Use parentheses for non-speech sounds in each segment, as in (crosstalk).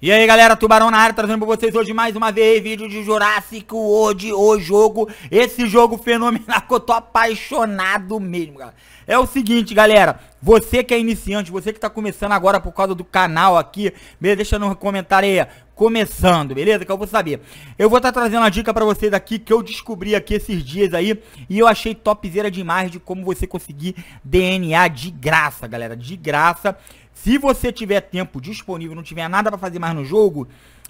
E aí galera, Tubarão na área, trazendo pra vocês hoje mais uma vez vídeo de Jurassic World, o jogo, esse jogo fenomenal que eu tô apaixonado mesmo, É o seguinte, galera, você que é iniciante, você que tá começando agora por causa do canal aqui, beleza? Deixa no comentário aí, começando, beleza? Que eu vou saber. Eu vou estar tá trazendo uma dica pra vocês aqui que eu descobri aqui esses dias aí e eu achei topzera demais de como você conseguir DNA de graça, galera, de graça. Se você tiver tempo disponível, não tiver nada para fazer mais no jogo,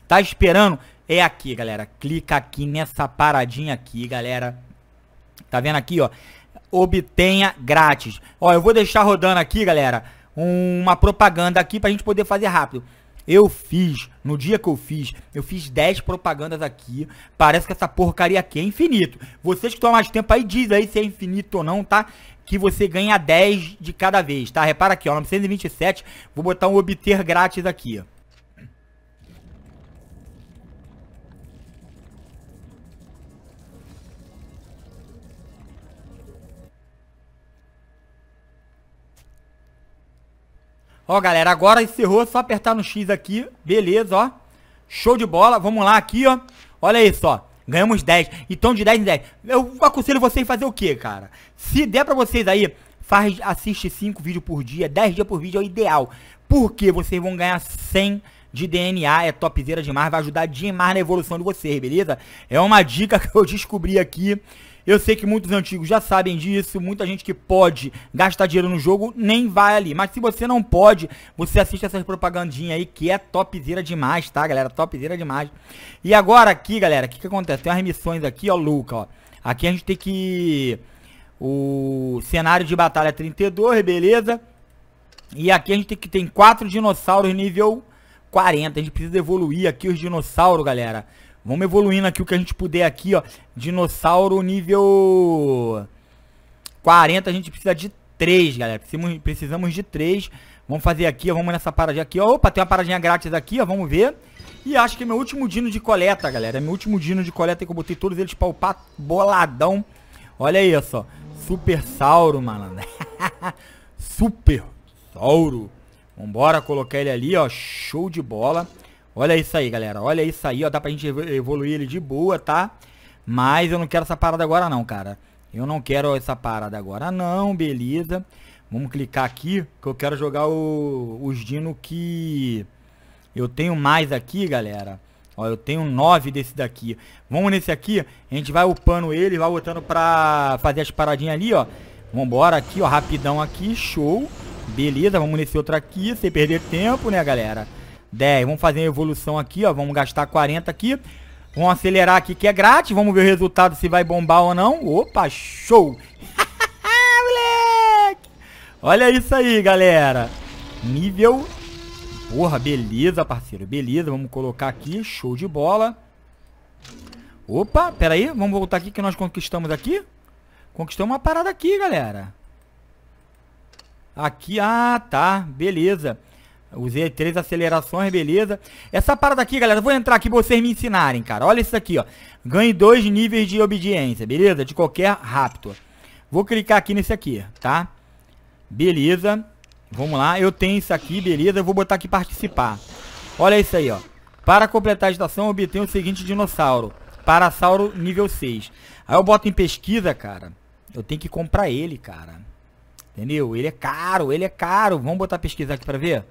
tá esperando, é aqui, galera. Clica aqui nessa paradinha aqui, galera. Tá vendo aqui, ó? Obtenha grátis. Ó, eu vou deixar rodando aqui, galera, uma propaganda aqui pra gente poder fazer rápido. Eu fiz, no dia que eu fiz, eu fiz 10 propagandas aqui. Parece que essa porcaria aqui é infinito. Vocês que estão mais tempo aí, diz aí se é infinito ou não, tá? Que você ganha 10 de cada vez, tá? Repara aqui, ó, 927. Vou botar um obter grátis aqui, ó. Ó, galera, agora encerrou, só apertar no X aqui. Beleza, ó. Show de bola. Vamos lá aqui, ó. Olha isso, ó. Ganhamos 10. Então, de 10 em 10. Eu aconselho vocês a fazer o quê, cara? Se der pra vocês aí, faz, assiste 5 vídeos por dia, 10 dias por vídeo é o ideal. Porque vocês vão ganhar 100 de DNA, é topzera demais, vai ajudar demais na evolução de vocês, beleza? É uma dica (laughs) que eu descobri aqui eu sei que muitos antigos já sabem disso, muita gente que pode gastar dinheiro no jogo nem vai ali. Mas se você não pode, você assiste essas propagandinhas aí que é topzera demais, tá, galera? Topzera demais. E agora aqui, galera, o que, que acontece? Tem umas missões aqui, ó, louca, ó. Aqui a gente tem que... O cenário de batalha 32, é beleza? E aqui a gente tem que tem quatro dinossauros nível 40. A gente precisa evoluir aqui os dinossauros, galera. Vamos evoluindo aqui o que a gente puder aqui, ó. Dinossauro nível 40, a gente precisa de 3, galera. Precisamos, precisamos de 3. Vamos fazer aqui, ó. Vamos nessa paradinha aqui, ó. Opa, tem uma paradinha grátis aqui, ó. Vamos ver. E acho que é meu último dino de coleta, galera. É meu último dino de coleta que eu botei todos eles pra upar boladão. Olha isso, ó. Super Sauro, malandro. (laughs) Super Sauro. Vambora colocar ele ali, ó. Show de bola. Olha isso aí, galera. Olha isso aí, ó. Dá pra gente evoluir ele de boa, tá? Mas eu não quero essa parada agora não, cara. Eu não quero essa parada agora não, beleza. Vamos clicar aqui, que eu quero jogar o, os dino que eu tenho mais aqui, galera. Ó, eu tenho nove desse daqui. Vamos nesse aqui, a gente vai upando ele, vai botando pra fazer as paradinhas ali, ó. Vambora aqui, ó, rapidão aqui, show. Beleza, vamos nesse outro aqui, sem perder tempo, né, galera. 10. Vamos fazer a evolução aqui, ó. Vamos gastar 40 aqui. Vamos acelerar aqui que é grátis. Vamos ver o resultado se vai bombar ou não. Opa, show! (laughs) Moleque! Olha isso aí, galera. Nível... Porra, beleza, parceiro. Beleza, vamos colocar aqui. Show de bola. Opa, pera aí. Vamos voltar aqui que nós conquistamos aqui. Conquistamos uma parada aqui, galera. Aqui, ah, tá. Beleza. Usei três acelerações, beleza. Essa parada aqui, galera, vou entrar aqui pra vocês me ensinarem, cara. Olha isso aqui, ó. Ganhe dois níveis de obediência, beleza? De qualquer rápido Vou clicar aqui nesse aqui, tá? Beleza. Vamos lá, eu tenho isso aqui, beleza. Eu vou botar aqui participar. Olha isso aí, ó. Para completar a estação, obtenha o seguinte dinossauro. Parasauro nível 6. Aí eu boto em pesquisa, cara. Eu tenho que comprar ele, cara. Entendeu? Ele é caro, ele é caro. Vamos botar pesquisa aqui pra ver?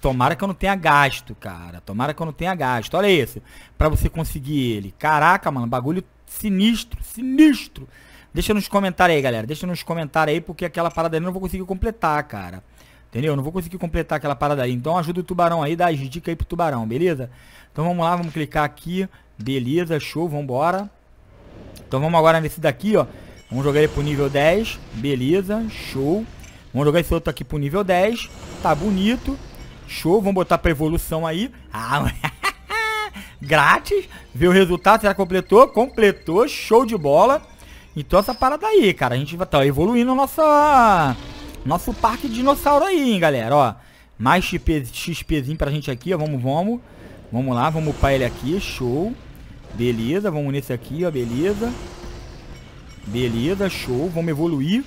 tomara que eu não tenha gasto, cara. Tomara que eu não tenha gasto. Olha isso. Pra você conseguir ele. Caraca, mano. Bagulho sinistro. Sinistro. Deixa nos comentários aí, galera. Deixa nos comentários aí, porque aquela parada ali eu não vou conseguir completar, cara. Entendeu? não vou conseguir completar aquela parada ali. Então ajuda o tubarão aí, dá as dicas aí pro tubarão, beleza? Então vamos lá, vamos clicar aqui. Beleza, show, vambora. Então vamos agora nesse daqui, ó. Vamos jogar ele pro nível 10. Beleza, show. Vamos jogar esse outro aqui pro nível 10. Tá bonito. Show, vamos botar pra evolução aí. Ah, (laughs) grátis. Ver o resultado, que completou? Completou, show de bola. Então essa parada aí, cara. A gente vai tá evoluindo nosso nosso parque de dinossauro aí, hein, galera. Ó, mais XP, XPzinho pra gente aqui, ó. Vamos, vamos. Vamos lá, vamos upar ele aqui. Show. Beleza, vamos nesse aqui, ó. Beleza. Beleza, show. Vamos evoluir.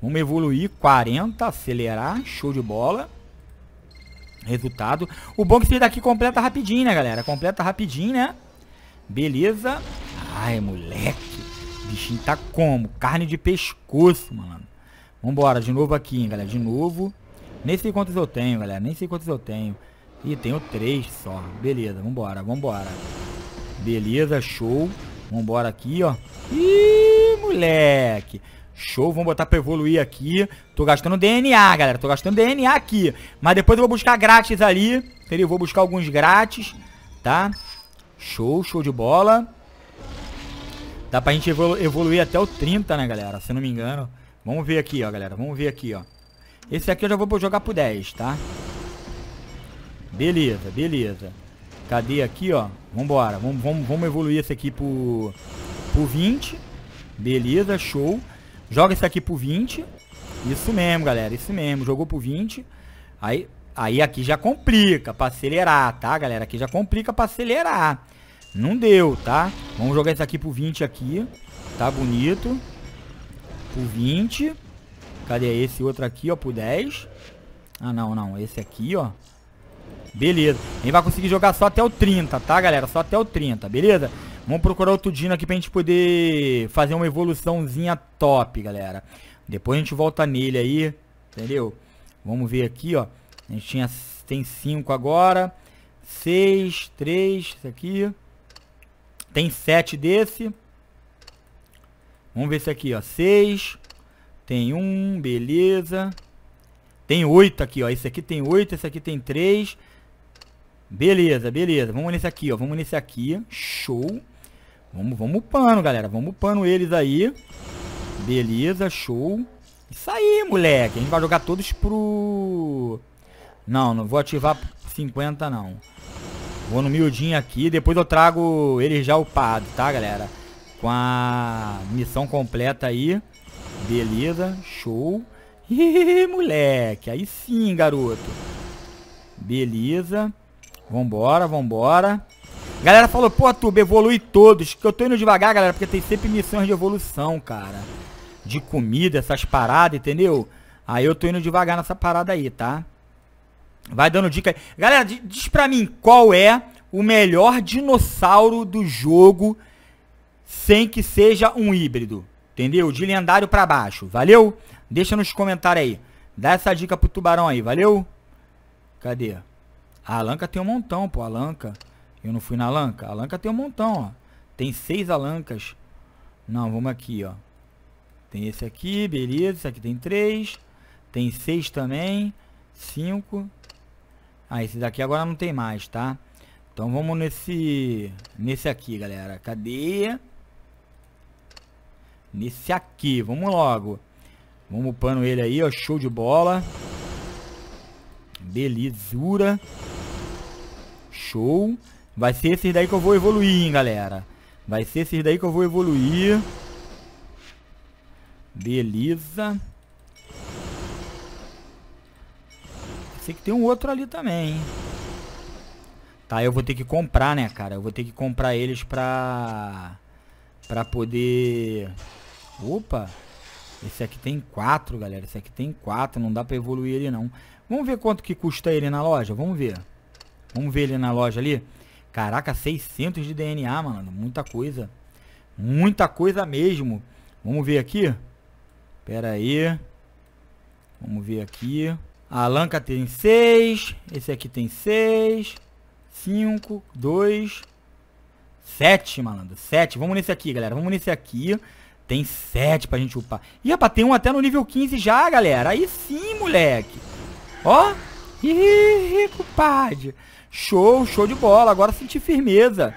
Vamos evoluir. 40, acelerar. Show de bola resultado. O bom que esse daqui completa rapidinho, né, galera? Completa rapidinho, né? Beleza. Ai, moleque. O bichinho tá como? Carne de pescoço, mano. Vambora, de novo aqui, hein, galera. De novo. Nem sei quantos eu tenho, galera. Nem sei quantos eu tenho. Ih, tenho três só. Beleza, vambora, vambora. Beleza, show. Vambora aqui, ó. Ih, moleque. Show, vamos botar pra evoluir aqui. Tô gastando DNA, galera. Tô gastando DNA aqui. Mas depois eu vou buscar grátis ali. Entendeu? Vou buscar alguns grátis, tá? Show, show de bola. Dá pra gente evolu evoluir até o 30, né, galera? Se não me engano. Vamos ver aqui, ó, galera. Vamos ver aqui, ó. Esse aqui eu já vou jogar pro 10, tá? Beleza, beleza. Cadê aqui, ó? Vambora. Vamos, vamos, vamos evoluir esse aqui pro, pro 20. Beleza, show. Joga esse aqui pro 20. Isso mesmo, galera. Isso mesmo. Jogou pro 20. Aí, aí aqui já complica pra acelerar, tá, galera? Aqui já complica pra acelerar. Não deu, tá? Vamos jogar esse aqui pro 20 aqui. Tá bonito. Pro 20. Cadê esse outro aqui, ó? Pro 10. Ah, não, não. Esse aqui, ó. Beleza. gente vai conseguir jogar só até o 30, tá, galera? Só até o 30, beleza? Vamos procurar outro Dino aqui pra gente poder fazer uma evoluçãozinha top, galera. Depois a gente volta nele aí, entendeu? Vamos ver aqui, ó. A gente tinha, tem 5 agora. 6, 3, isso aqui. Tem 7 desse. Vamos ver esse aqui, ó. 6. Tem 1, um, beleza. Tem 8 aqui, ó. Esse aqui tem 8, esse aqui tem 3. Beleza, beleza. Vamos nesse aqui, ó. Vamos nesse aqui. Show. Vamos, vamos upando, galera. Vamos upando eles aí. Beleza, show. Isso aí, moleque. A gente vai jogar todos pro... Não, não vou ativar 50, não. Vou no miudinho aqui. Depois eu trago ele já upados, tá, galera? Com a missão completa aí. Beleza, show. Ih, moleque. Aí sim, garoto. Beleza. Vambora, vambora. Galera falou, pô, Tuba, evolui todos. Que eu tô indo devagar, galera, porque tem sempre missões de evolução, cara. De comida, essas paradas, entendeu? Aí eu tô indo devagar nessa parada aí, tá? Vai dando dica aí. Galera, diz pra mim qual é o melhor dinossauro do jogo sem que seja um híbrido. Entendeu? De lendário pra baixo. Valeu? Deixa nos comentários aí. Dá essa dica pro tubarão aí, valeu? Cadê? A Alanca tem um montão, pô. Alanca. Eu não fui na Alanca? A Alanca tem um montão, ó. Tem seis Alancas. Não, vamos aqui, ó. Tem esse aqui, beleza. Esse aqui tem três. Tem seis também. Cinco. Ah, esse daqui agora não tem mais, tá? Então vamos nesse... Nesse aqui, galera. Cadê? Nesse aqui. Vamos logo. Vamos upando ele aí, ó. Show de bola. Belezura. Show. Vai ser esses daí que eu vou evoluir, hein, galera. Vai ser esses daí que eu vou evoluir. Beleza. Sei que tem um outro ali também, hein? Tá, eu vou ter que comprar, né, cara? Eu vou ter que comprar eles pra... Pra poder... Opa! Esse aqui tem quatro, galera. Esse aqui tem quatro. Não dá pra evoluir ele, não. Vamos ver quanto que custa ele na loja? Vamos ver. Vamos ver ele na loja ali. Caraca, 600 de DNA, mano. Muita coisa. Muita coisa mesmo. Vamos ver aqui. Pera aí. Vamos ver aqui. A Lanca tem 6. Esse aqui tem 6. 5, 2, 7, malandro. 7. Vamos nesse aqui, galera. Vamos nesse aqui. Tem 7 pra gente upar. Ih, rapaz, tem um até no nível 15 já, galera. Aí sim, moleque. Ó. Ih, compadre. Show, show de bola. Agora senti firmeza.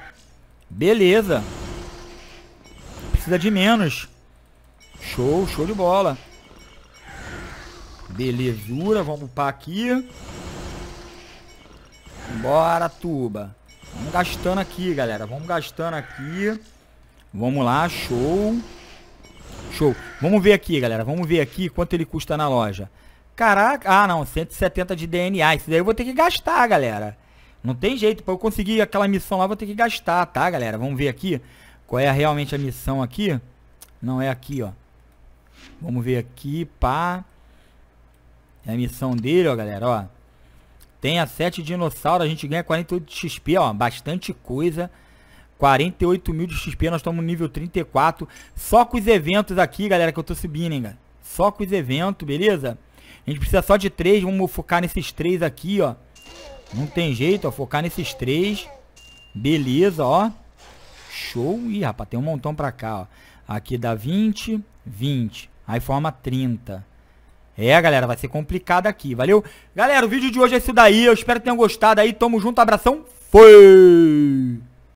Beleza. Precisa de menos. Show, show de bola. Belezura, vamos upar aqui. Bora, tuba. Vamos gastando aqui, galera. Vamos gastando aqui. Vamos lá, show. Show. Vamos ver aqui, galera. Vamos ver aqui quanto ele custa na loja. Caraca, ah não, 170 de DNA. Isso daí eu vou ter que gastar, galera. Não tem jeito, para eu conseguir aquela missão lá, vou ter que gastar, tá, galera? Vamos ver aqui qual é realmente a missão aqui. Não é aqui, ó. Vamos ver aqui, pá. É a missão dele, ó, galera, ó. Tem a 7 dinossauros, a gente ganha 48 XP, ó. Bastante coisa. 48 mil de XP, nós estamos no nível 34. Só com os eventos aqui, galera, que eu tô subindo, hein, galera. Só com os eventos, beleza? A gente precisa só de três. Vamos focar nesses três aqui, ó. Não tem jeito, ó. Focar nesses três. Beleza, ó. Show. Ih, rapaz, tem um montão pra cá, ó. Aqui dá 20, 20. Aí forma 30. É, galera, vai ser complicado aqui, valeu? Galera, o vídeo de hoje é isso daí. Eu espero que tenham gostado aí. Tamo junto, abração. Fui!